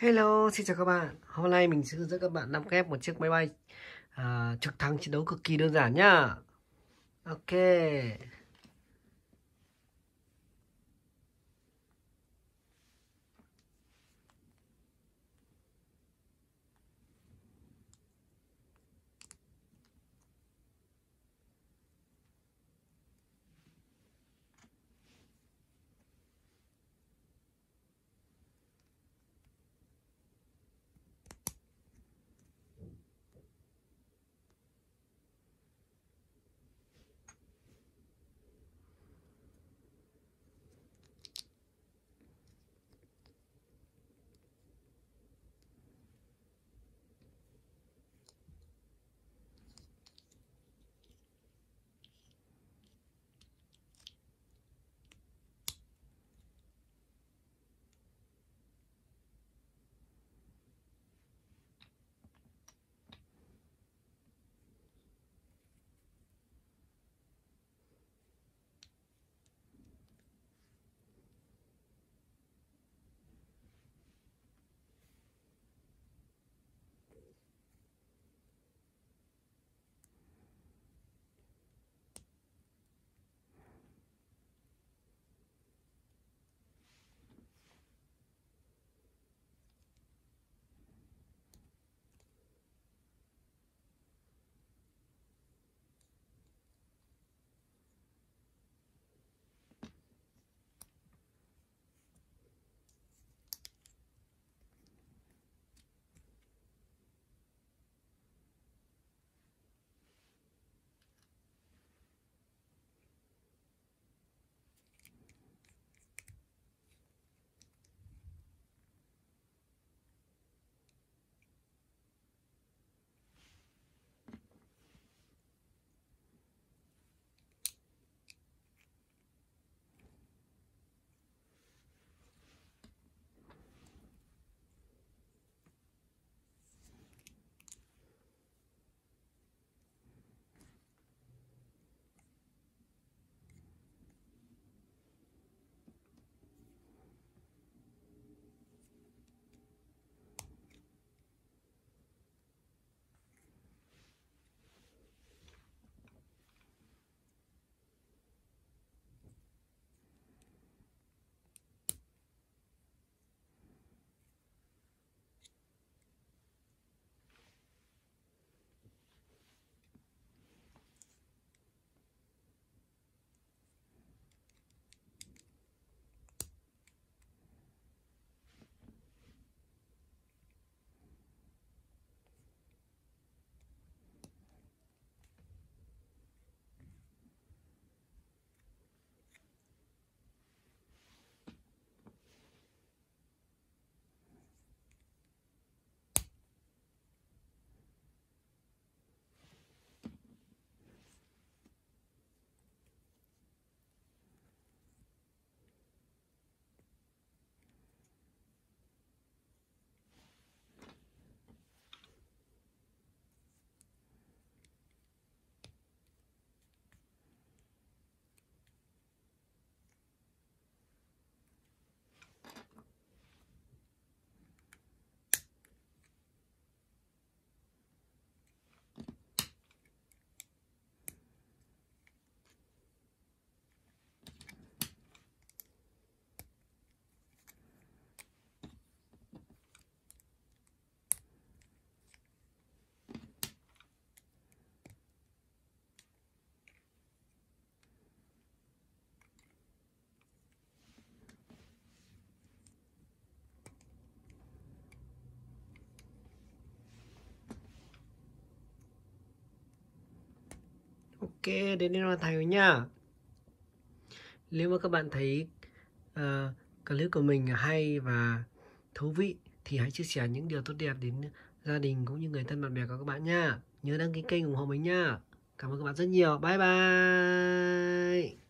Hello, xin chào các bạn. Hôm nay mình sẽ hướng dẫn các bạn nằm kép một chiếc máy bay à, trực thăng chiến đấu cực kỳ đơn giản nhá. Ok. đến Liên Hoàn Thành nha nếu mà các bạn thấy uh, clip của mình hay và thú vị thì hãy chia sẻ những điều tốt đẹp đến gia đình cũng như người thân bạn bè của các bạn nha nhớ đăng ký kênh ủng hộ mình nha cảm ơn các bạn rất nhiều bye bye